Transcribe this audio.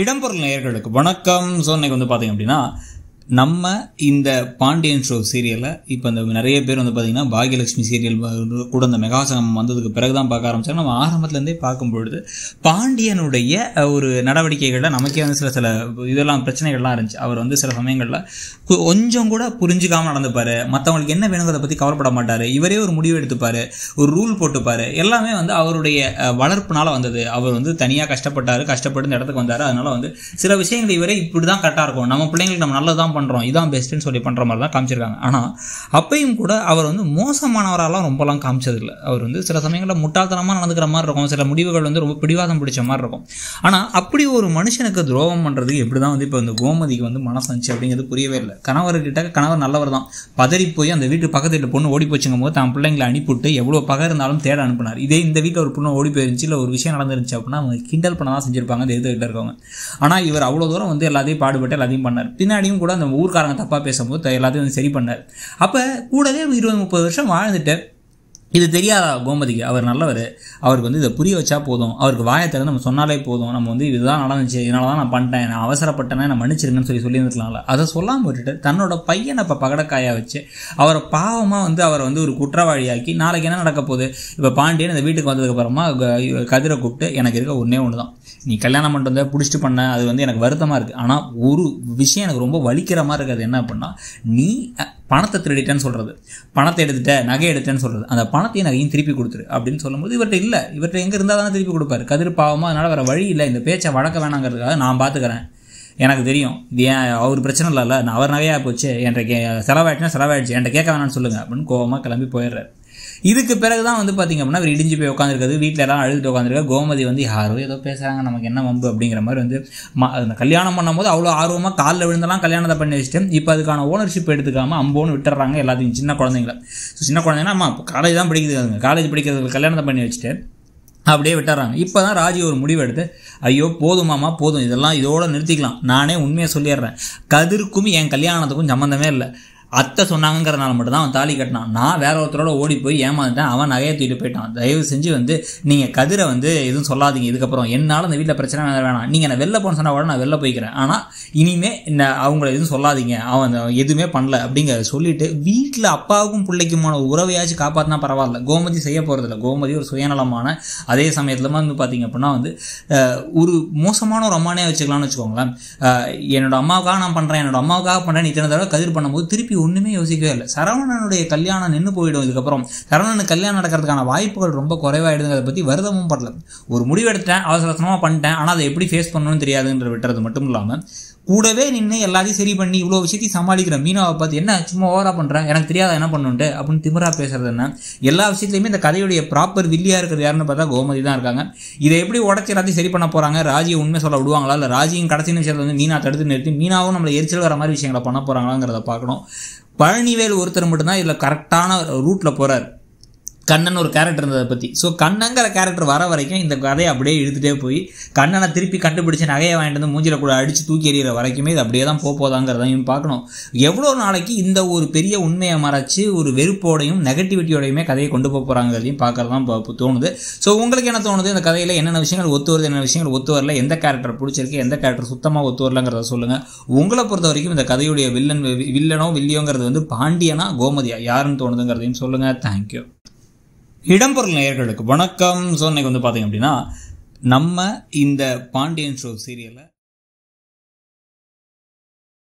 இடம்பொருள் நேயர்களுக்கு வணக்கம் ஸோ இன்னைக்கு வந்து பார்த்தீங்க அப்படின்னா நம்ம இந்த பாண்டியன் ஷோ சீரியலை இப்போ இந்த நிறைய பேர் வந்து பார்த்தீங்கன்னா பாகியலட்சுமி சீரியல் கூட இந்த மெகாசனம் வந்ததுக்கு பிறகு தான் பார்க்க ஆரம்பிச்சாங்க நம்ம ஆரம்பத்துலேருந்தே பார்க்கும் பொழுது பாண்டியனுடைய ஒரு நடவடிக்கைகளில் நமக்கே வந்து சில சில இதெல்லாம் பிரச்சனைகள்லாம் இருந்துச்சு அவர் வந்து சில சமயங்களில் கொஞ்சம் கூட புரிஞ்சுக்காமல் நடந்துப்பார் மற்றவங்களுக்கு என்ன வேணுங்கிறத பற்றி கவலைப்பட மாட்டார் இவரே ஒரு முடிவு எடுத்துப்பார் ஒரு ரூல் போட்டுப்பார் எல்லாமே வந்து அவருடைய வளர்ப்புனால் வந்தது அவர் வந்து தனியாக கஷ்டப்பட்டார் கஷ்டப்பட்டு இந்த இடத்துக்கு வந்தார் அதனால் வந்து சில விஷயங்கள் இவரே இப்படி தான் கரெக்டாக இருக்கும் நம்ம பிள்ளைங்களுக்கு நம்ம நல்லதான் தான் தான் பண்ணுறோம் இதான் பெஸ்ட்டுன்னு சொல்லி பண்ணுற மாதிரி தான் காமிச்சிருக்காங்க ஆனால் அப்பையும் கூட அவர் வந்து மோசமானவராலாம் ரொம்பலாம் காமிச்சதில்லை அவர் வந்து சில சமயங்களில் முட்டாள்தனமாக நடந்துக்கிற மாதிரி இருக்கும் சில முடிவுகள் வந்து ரொம்ப பிடிவாதம் பிடிச்ச மாதிரி இருக்கும் ஆனால் அப்படி ஒரு மனுஷனுக்கு துரோகம் பண்ணுறதுக்கு எப்படி தான் வந்து இப்போ வந்து கோமதிக்கு வந்து மனசு வந்துச்சு அப்படிங்கிறது புரியவே இல்லை கணவர்கிட்ட கணவர் நல்லவர் தான் பதறி போய் அந்த வீட்டு பக்கத்து வீட்டில் பொண்ணு ஓடி போச்சுங்கும் போது தான் பிள்ளைங்களை அனுப்பிவிட்டு எவ்வளோ பகை இருந்தாலும் தேட அனுப்பினார் இதே இந்த வீட்டில் ஒரு பொண்ணு ஓடி போயிருந்துச்சு இல்லை ஒரு விஷயம் நடந்துருந்துச்சு அப்படின்னா அவங்க கிண்டல் பண்ண தான் செஞ்சிருப்பாங்க அந்த எதிர்த்து இருக்கவங்க ஆனால் இவர் அவ்வளோ தூரம் வந்து எல்லாத்தையும் பாடுபட்டு எல்லாத்தையும் பண்ணார் பின்னாடியும் கூட அந்த அந்த ஊர்க்காரங்க தப்பாக பேசும்போது எல்லாத்தையும் வந்து சரி பண்ணார் அப்போ கூடவே இருபது முப்பது வருஷம் வாழ்ந்துட்டு இது தெரியாதா கோமதிக்கு அவர் நல்லவர் அவருக்கு வந்து இதை புரிய வச்சா போதும் அவருக்கு வாயத்தில் நம்ம சொன்னாலே போதும் நம்ம வந்து இதுதான் நடந்துச்சு இதனால தான் நான் பண்ணிட்டேன் நான் அவசரப்பட்டேன்னா நான் மன்னிச்சிருங்கன்னு சொல்லி சொல்லியிருந்துருக்கலாம்ல அதை சொல்லாமல் விட்டுட்டு தன்னோட பையனை இப்போ பகடக்காயாக வச்சு அவரை பாவமாக வந்து அவரை வந்து ஒரு குற்றவாளியாக்கி நாளைக்கு என்ன நடக்க போகுது இப்போ பாண்டியன் இந்த வீட்டுக்கு வந்ததுக்கப்புறமா கதிரை கூப்பிட்டு எனக்கு இருக்க ஒன்றே ஒன்று தான் நீ கல்யாணம் பண்ணிட்டு பிடிச்சிட்டு பண்ண அது வந்து எனக்கு வருத்தமாக இருக்குது ஆனால் ஒரு விஷயம் எனக்கு ரொம்ப வலிக்கிற மாதிரி இருக்கிறது என்ன அப்படின்னா நீ பணத்தை திருடிட்டேன்னு சொல்கிறது பணத்தை எடுத்துட்ட நகை எடுத்தேன்னு சொல்கிறது அந்த பணத்தையும் நகையும் திருப்பி கொடுத்துரு அப்படின்னு சொல்லும்போது இவர்கிட்ட இல்லை இவர்கிட்ட எங்கே இருந்தால் தானே திருப்பி கொடுப்பாரு கதிர் பாவமாக அதனால் வேறு வழி இல்லை இந்த பேச்சை வளர்க்க வேணாங்கிறதுக்காக நான் பார்த்துக்கிறேன் எனக்கு தெரியும் இது ஏன் அவர் பிரச்சனை இல்லைல்ல நான் அவர் நகையாக போச்சு என்கிட்ட கே செலவாயிடுச்சுன்னா செலவாயிடுச்சு என்கிட்ட கேட்க வேணாம்னு சொல்லுங்கள் அப்படின்னு கோபமாக கிளம்பி போயிடுறாரு இதுக்கு பிறகு தான் வந்து பார்த்திங்க அப்படின்னா இடிஞ்சு போய் உட்காந்துருக்காது வீட்டில் எல்லாம் அழுதுட்டு உட்காந்துருக்காரு கோமதி வந்து யாரோ ஏதோ பேசுகிறாங்க நமக்கு என்ன வம்பு அப்படிங்கிற மாதிரி வந்து அந்த கல்யாணம் பண்ணும்போது அவ்வளோ ஆர்வமாக காலில் விழுந்தெல்லாம் கல்யாணத்தை பண்ணி வச்சுட்டு இப்போ அதுக்கான ஓனர்ஷிப் எடுத்துக்காமல் அம்போன்னு விட்டுறாங்க எல்லாத்தையும் சின்ன குழந்தைங்கள ஸோ சின்ன குழந்தைங்கன்னா அம்மா காலேஜ் தான் படிக்கிறது காலேஜ் படிக்கிறதுக்கு கல்யாணத்தை பண்ணி வச்சுட்டு அப்படியே விட்டுறாங்க இப்போ தான் ராஜி ஒரு முடிவு எடுத்து ஐயோ போதுமாமா போதும் இதெல்லாம் இதோடு நிறுத்திக்கலாம் நானே உண்மையாக சொல்லிடுறேன் கதிர்க்கும் என் கல்யாணத்துக்கும் சம்மந்தமே இல்லை அத்தை சொன்னாங்கிறனால மட்டும் தான் அவன் தாலி கட்டினான் நான் வேற ஒருத்தரோட ஓடி போய் ஏமாந்துட்டேன் அவன் நகையை தூக்கிட்டு போயிட்டான் தயவு செஞ்சு வந்து நீங்கள் கதிரை வந்து எதுவும் சொல்லாதீங்க இதுக்கப்புறம் என்னால் அந்த வீட்டில் பிரச்சனை வேணாம் நீங்கள் நான் வெளில போன சொன்னால் கூட நான் வெளில போய்க்கிறேன் ஆனால் இனிமே இந்த அவங்கள எதுவும் சொல்லாதீங்க அவன் எதுவுமே பண்ணல அப்படிங்கிறத சொல்லிட்டு வீட்டில் அப்பாவுக்கும் பிள்ளைக்குமான உறவையாச்சும் காப்பாற்றினா பரவாயில்ல கோமதி செய்ய போகிறதில்ல கோமதி ஒரு சுயநலமான அதே சமயத்தில் வந்து பார்த்தீங்க அப்படின்னா வந்து ஒரு மோசமான ஒரு அம்மானே வச்சுக்கலாம்னு வச்சுக்கோங்களேன் என்னோட அம்மாவுக்காக நான் பண்ணுறேன் என்னோட அம்மாவுக்காக பண்ணுறேன் இத்தனை தடவை கதிர் பண்ணும்போது திருப்பி ஒன்றுமே யோசிக்கவே இல்லை சரவணனுடைய கல்யாணம் நின்று போயிடும் இதுக்கப்புறம் சரவணனு கல்யாணம் நடக்கிறதுக்கான வாய்ப்புகள் ரொம்ப குறைவாயிடுங்கிறத பற்றி வருதமும் படல ஒரு முடிவு எடுத்தேன் அவசரமாக பண்ணிட்டேன் ஆனால் அதை எப்படி ஃபேஸ் பண்ணணும்னு தெரியாதுன்ற விட்டுறது மட்டும் இல்லாமல் கூடவே நின்று எல்லாத்தையும் சரி பண்ணி இவ்வளோ விஷயத்தையும் சமாளிக்கிற மீனாவை பார்த்து என்ன சும்மா ஓவராக பண்ணுறேன் எனக்கு தெரியாத என்ன பண்ணுன்ட்டு அப்படின்னு திமிரா பேசுறது என்ன எல்லா விஷயத்துலையுமே இந்த கதையுடைய ப்ராப்பர் வில்லியாக இருக்கிறது யாருன்னு பார்த்தா கோமதி தான் இருக்காங்க இதை எப்படி உடச்சி எல்லாத்தையும் சரி பண்ண போகிறாங்க ராஜியை உண்மை சொல்ல விடுவாங்களா இல்லை ராஜியும் கடைசி நிமிஷத்தில் வந்து மீனா தடுத்து நிறுத்தி மீனாவும் நம்மளை எரிச்சல் வர மாதிரி விஷயங்களை பண்ண போகிறாங்களாங்கிறத பார்க்கணும் பழனிவேல் ஒருத்தர் மட்டும்தான் இதில் கரெக்டான ரூட்டில் போகிறார் கண்ணன் ஒரு கேரக்டர் இருந்ததை பற்றி ஸோ கண்ணங்கிற கேரக்டர் வர வரைக்கும் இந்த கதையை அப்படியே இழுத்துட்டே போய் கண்ணனை திருப்பி கண்டுபிடிச்ச நகையை வாங்கிட்டு வந்து மூஞ்சில கூட அடித்து தூக்கி எறிகிற வரைக்குமே இது அப்படியே தான் போதாங்கிறதையும் பார்க்கணும் எவ்வளோ நாளைக்கு இந்த ஒரு பெரிய உண்மையை மறைச்சி ஒரு வெறுப்போடையும் நெகட்டிவிட்டியோடையுமே கதையை கொண்டு போக போகிறாங்கிறதையும் பார்க்குறதான் தோணுது ஸோ உங்களுக்கு என்ன தோணுது இந்த கதையில் என்னென்ன விஷயங்கள் ஒத்து வருது என்ன விஷயங்கள் ஒத்து வரல எந்த கேரக்டர் பிடிச்சிருக்கு எந்த கேரக்டர் சுத்தமாக ஒத்து வரலங்கிறத சொல்லுங்கள் உங்களை பொறுத்த வரைக்கும் இந்த கதையுடைய வில்லன் வில்லனோ வில்லியோங்கிறது வந்து பாண்டியனா கோமதியா யாருன்னு தோணுதுங்கிறதையும் சொல்லுங்கள் தேங்க்யூ இடம்பொருள் நேயர்களுக்கு வணக்கம் ஸோ இன்னைக்கு வந்து பார்த்தீங்க அப்படின்னா நம்ம இந்த பாண்டியன் ஷோ சீரியலை